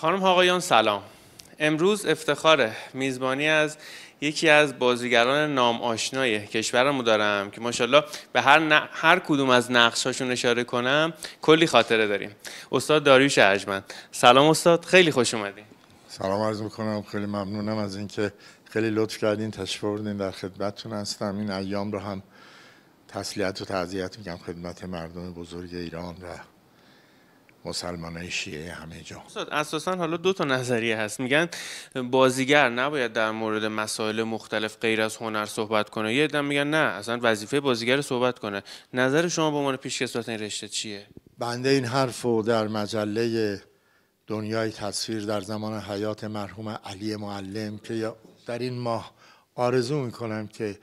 خانم آقایان سلام امروز افتخار میزبانی از یکی از بازیگران نام آشنای کشورمو دارم که ماشاءالله به هر, ن... هر کدوم از نقشاشون اشاره کنم کلی خاطره داریم استاد داریوش ارجمند سلام استاد خیلی خوش اومدین سلام عرض میکنم خیلی ممنونم از اینکه خیلی لطف کردین تشریف آوردین در خدمتتون هستم این ایام رو هم تسلیت و تعزیت میگم خدمت مردم بزرگ ایران و مسلمان های شیعه همه جا اساسا حالا دو تا نظریه هست میگن بازیگر نباید در مورد مسائل مختلف غیر از هنر صحبت کنه یه دم میگن نه اصلا وظیفه بازیگر صحبت کنه نظر شما به عنوان پیشکسوت این رشته چیه بنده این حرف رو در مجله دنیای تصویر در زمان حیات مرحوم علی معلم که در این ماه آرزو میکنم که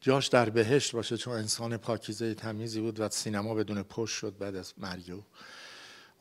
جاش در بهشت باشه چون انسان پاکیزه تمیزی بود و سینما بدون پشت شد بعد از مرگ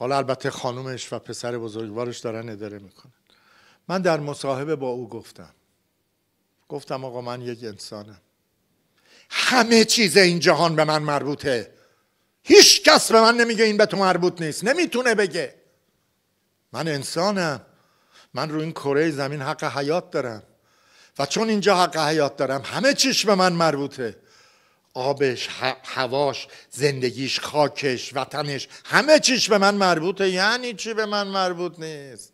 حالا البته خانومش و پسر بزرگوارش دارن اداره میکنن من در مصاحبه با او گفتم گفتم آقا من یک انسانم همه چیز این جهان به من مربوطه هیچ کس به من نمیگه این به تو مربوط نیست نمیتونه بگه من انسانم من رو این کره زمین حق حیات دارم و چون اینجا حق حیات دارم همه چیش به من مربوطه آبش هواش زندگیش خاکش وطنش همه چیش به من مربوطه یعنی چی به من مربوط نیست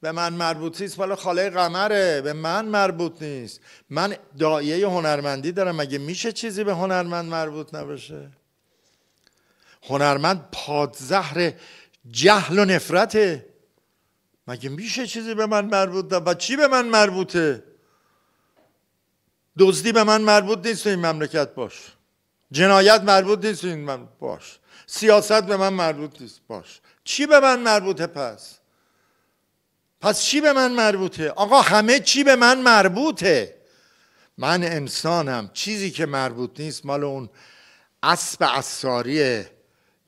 به من مربوط نیست بالا خاله قمره به من مربوط نیست من دایه هنرمندی دارم مگه میشه چیزی به هنرمند مربوط نباشه هنرمند پادزهر جهل و نفرته مگه میشه چیزی به من مربوط و چی به من مربوطه دزدی به من مربوط نیست این مملکت باش جنایت مربوط نیست این من باش سیاست به من مربوط نیست باش چی به من مربوطه پس پس چی به من مربوطه آقا همه چی به من مربوطه من انسانم چیزی که مربوط نیست مال اون اسب اساریه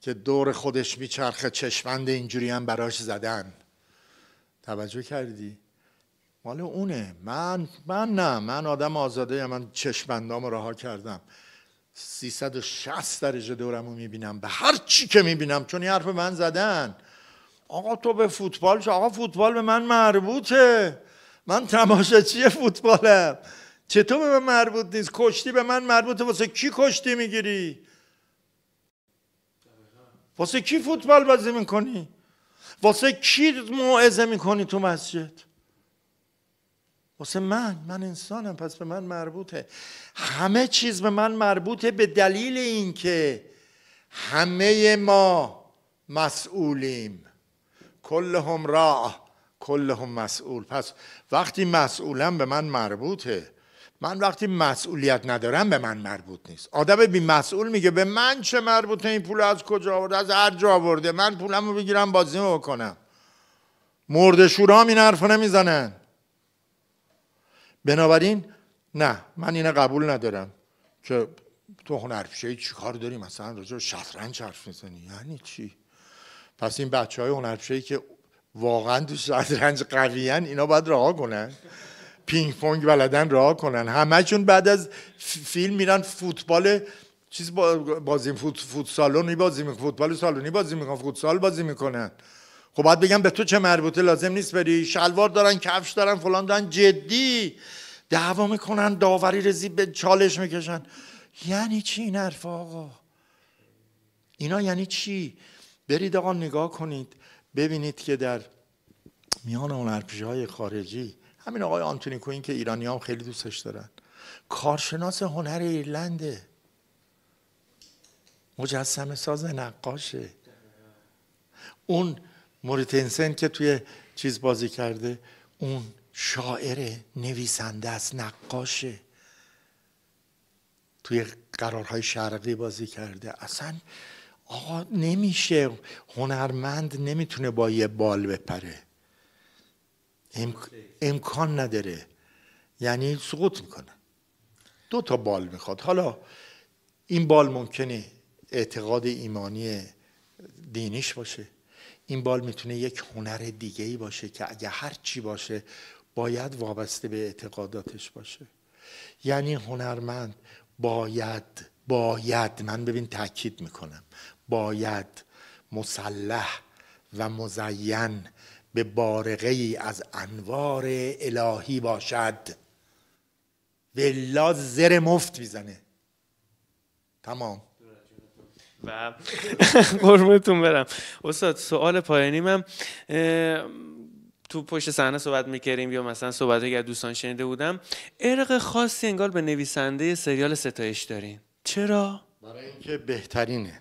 که دور خودش میچرخه چشمند اینجوری هم براش زدن توجه کردی مال اونه من من نه من آدم آزاده هم. من چشمندام رها کردم 360 درجه دورمو رو میبینم به هر چی که میبینم چون این حرف من زدن آقا تو به فوتبال شو آقا فوتبال به من مربوطه من چیه فوتبالم چطور به من مربوط نیست کشتی به من مربوطه واسه کی کشتی میگیری واسه کی فوتبال بازی میکنی واسه کی موعظه میکنی تو مسجد واسه من من انسانم پس به من مربوطه همه چیز به من مربوطه به دلیل اینکه همه ما مسئولیم کلهم کل کلهم مسئول پس وقتی مسئولم به من مربوطه من وقتی مسئولیت ندارم به من مربوط نیست آدم بی مسئول میگه به من چه مربوطه این پول از کجا آورده از هر جا آورده من پولم رو بگیرم بازی بکنم مرد شورا این حرف نمیزنن بنابراین نه من اینا قبول ندارم که تو هنرپیشه ای چی کار داری مثلا راجع شطرنج حرف میزنی یعنی چی پس این بچه های هنرپیشه ای که واقعا تو شطرنج قویان اینا باید راه کنن پینگ پونگ بلدن رها کنن چون بعد از فیلم میرن فوتبال چیز بازی فوت, فوت بازی فوتبال سالونی بازی میکنن فوتسال بازی میکنن خب باید بگم به تو چه مربوطه لازم نیست بری شلوار دارن کفش دارن فلان دارن جدی دعوا میکنن داوری رزی به چالش میکشن یعنی چی این حرف آقا اینا یعنی چی برید آقا نگاه کنید ببینید که در میان هنرپیشه های خارجی همین آقای آنتونی کوین که ایرانی هم خیلی دوستش دارن کارشناس هنر ایرلنده مجسم ساز نقاشه اون موریتنسن که توی چیز بازی کرده اون شاعر نویسنده از نقاشه توی قرارهای شرقی بازی کرده اصلا آقا نمیشه هنرمند نمیتونه با یه بال بپره امکان نداره یعنی سقوط میکنه دو تا بال میخواد حالا این بال ممکنه اعتقاد ایمانی دینیش باشه این بال میتونه یک هنر دیگه ای باشه که اگه هر چی باشه باید وابسته به اعتقاداتش باشه یعنی هنرمند باید باید من ببین تاکید میکنم باید مسلح و مزین به بارقه ای از انوار الهی باشد ولا زر مفت میزنه تمام و برم استاد سوال پایانی من تو پشت صحنه صحبت میکردیم یا مثلا صحبت اگر دوستان شنیده بودم ارق خاصی انگار به نویسنده سریال ستایش دارین چرا؟ برای اینکه بهترینه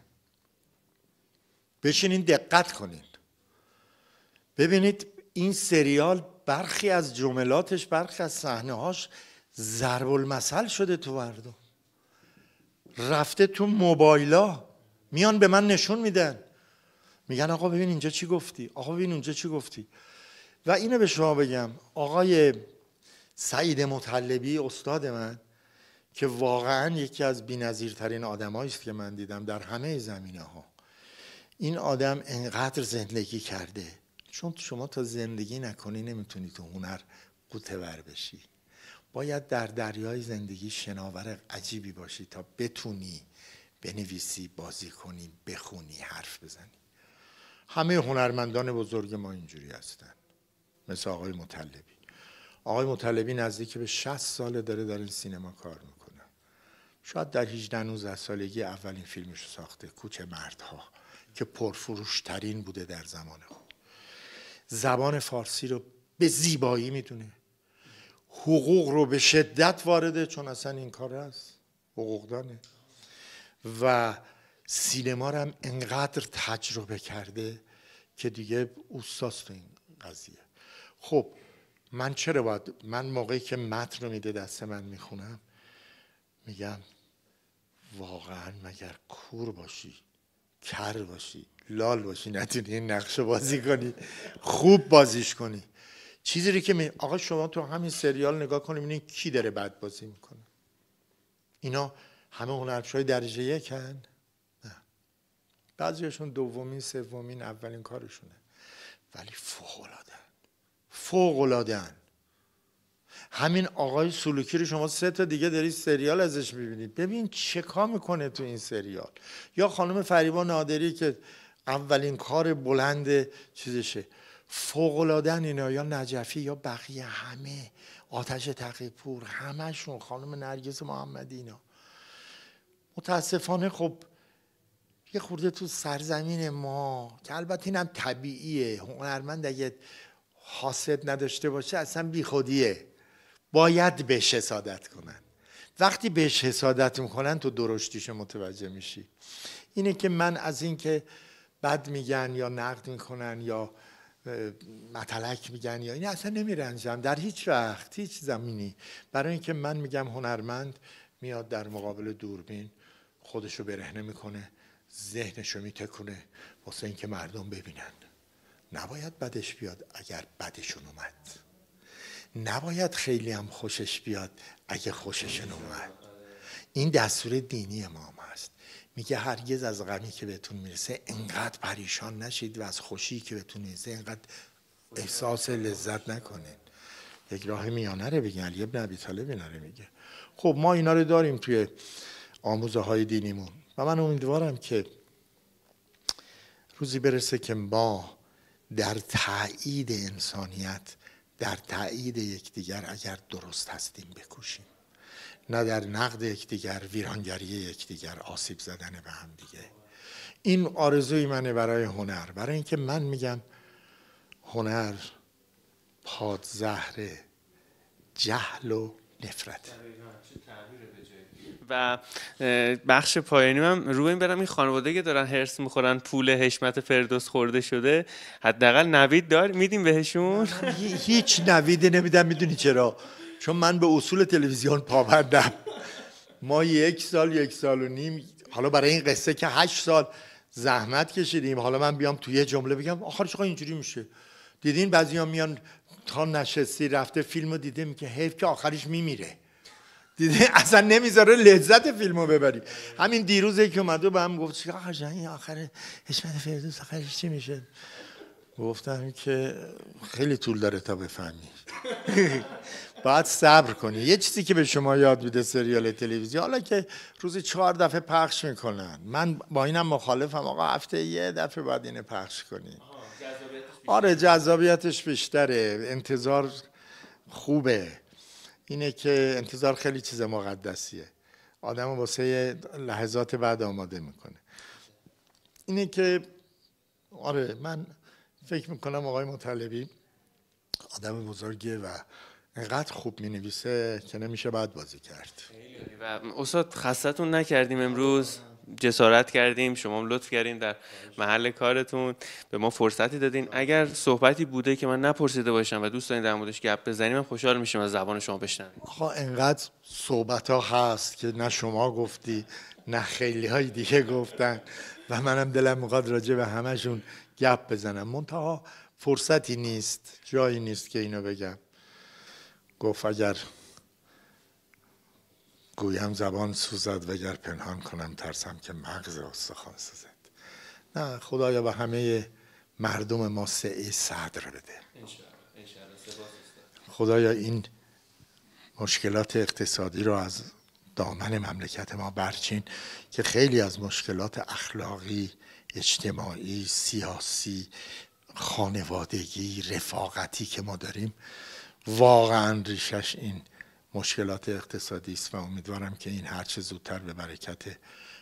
بشینین دقت کنین ببینید این سریال برخی از جملاتش برخی از صحنه هاش ضرب المثل شده تو مردم رفته تو موبایلا میان به من نشون میدن میگن آقا ببین اینجا چی گفتی آقا ببین اونجا چی گفتی و اینو به شما بگم آقای سعید مطلبی استاد من که واقعا یکی از بی‌نظیرترین آدمایی است که من دیدم در همه زمینه ها این آدم انقدر زندگی کرده چون شما تا زندگی نکنی نمیتونی تو هنر قوتور بشی باید در دریای زندگی شناور عجیبی باشی تا بتونی بنویسی بازی کنی بخونی حرف بزنی همه هنرمندان بزرگ ما اینجوری هستن مثل آقای مطلبی آقای مطلبی نزدیک به 60 ساله داره در این سینما کار میکنه شاید در 18 19 سالگی اولین فیلمش رو ساخته کوچه مردها که پرفروش ترین بوده در زمان خود زبان فارسی رو به زیبایی میدونه حقوق رو به شدت وارده چون اصلا این کار است. حقوقدانه و سینما رو هم انقدر تجربه کرده که دیگه اوستاست تو این قضیه خب من چرا باید من موقعی که متن رو میده دست من میخونم میگم واقعا مگر کور باشی کر باشی لال باشی نتونی این نقش بازی کنی خوب بازیش کنی چیزی که می... آقا شما تو همین سریال نگاه کنیم این کی داره بد بازی میکنه اینا همه هنرپیشه‌های درجه یکن نه بعضیشون دومین سومین اولین کارشونه ولی فوق العاده فوق همین آقای سلوکی رو شما سه تا دیگه داری سریال ازش میبینید ببین چه کار میکنه تو این سریال یا خانم فریبا نادری که اولین کار بلند چیزشه فوقلادن اینا یا نجفی یا بقیه همه آتش تقیپور همشون خانم نرگس محمدی اینا متاسفانه خب یه خورده تو سرزمین ما که البته اینم طبیعیه هنرمند اگه حاسد نداشته باشه اصلا خودیه باید بهش حسادت کنن وقتی بهش حسادت میکنن تو درشتیش متوجه میشی اینه که من از اینکه بد میگن یا نقد میکنن یا متلک میگن یا این اصلا نمیرنجم در هیچ وقت هیچ زمینی برای اینکه من میگم هنرمند میاد در مقابل دوربین خودش رو برهنه میکنه ذهنش رو میتکونه واسه اینکه مردم ببینن نباید بدش بیاد اگر بدشون اومد نباید خیلی هم خوشش بیاد اگه خوششون اومد این دستور دینی امام هست میگه هرگز از غمی که بهتون میرسه انقدر پریشان نشید و از خوشی که بهتون میرسه انقدر احساس لذت نکنید یک راه میانه رو بگن علی ابن ابی طالب میگه خب ما اینا رو داریم توی آموزه های دینیمون و من امیدوارم که روزی برسه که ما در تعیید انسانیت در تایید یکدیگر اگر درست هستیم بکوشیم نه در نقد یکدیگر ویرانگری یکدیگر آسیب زدن به هم دیگه این آرزوی منه برای هنر برای اینکه من میگم هنر پادزهره جهل و نفرت و بخش پایانی هم رو این برم این خانواده که دارن هرس میخورن پول حشمت فردوس خورده شده حداقل نوید دار میدیم بهشون هیچ نویده نمیدم میدونی چرا چون من به اصول تلویزیون پابندم ما یک سال یک سال و نیم حالا برای این قصه که هشت سال زحمت کشیدیم حالا من بیام توی یه جمله بگم آخرش اینجوری میشه دیدین بعضی میان تا نشستی رفته فیلم رو دیده حیف که آخرش میمیره دیدی اصلا نمیذاره لذت فیلمو ببری همین دیروز که اومد و به هم گفت چی آخر حشمت فردوس آخرش چی میشه گفتم که خیلی طول داره تا بفهمی باید صبر کنی یه چیزی که به شما یاد میده سریال تلویزیون حالا که روزی چهار دفعه پخش میکنن من با اینم مخالفم آقا هفته یه دفعه باید اینو پخش کنی آره جذابیتش بیشتره انتظار خوبه اینه که انتظار خیلی چیز مقدسیه آدم واسه لحظات بعد آماده میکنه اینه که آره من فکر میکنم آقای مطلبی آدم بزرگیه و انقدر خوب می که نمیشه بعد بازی کرد و استاد خستتون نکردیم امروز جسارت کردیم شما لطف کردین در محل کارتون به ما فرصتی دادین اگر صحبتی بوده که من نپرسیده باشم و دوست دارین در موردش گپ بزنیم خوشحال میشم از زبان شما بشنوم خب انقدر صحبت ها هست که نه شما گفتی نه خیلی های دیگه گفتن و منم دلم میخواد راجع به همشون گپ بزنم منتها فرصتی نیست جایی نیست که اینو بگم گفت اگر گویم زبان سوزد وگر پنهان کنم ترسم که مغز استخوان سوزد نه خدایا به همه مردم ما سعی صدر بده خدایا این مشکلات اقتصادی رو از دامن مملکت ما برچین که خیلی از مشکلات اخلاقی اجتماعی سیاسی خانوادگی رفاقتی که ما داریم واقعا ریشش این مشکلات اقتصادی است و امیدوارم که این هرچه زودتر به برکت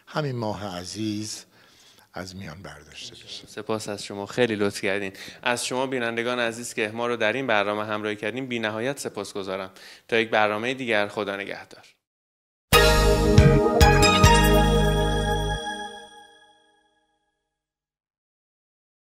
همین ماه عزیز از میان برداشته بشه سپاس از شما خیلی لطف کردین از شما بینندگان عزیز که ما رو در این برنامه همراهی کردیم بینهایت سپاسگزارم تا یک برنامه دیگر خدا نگهدار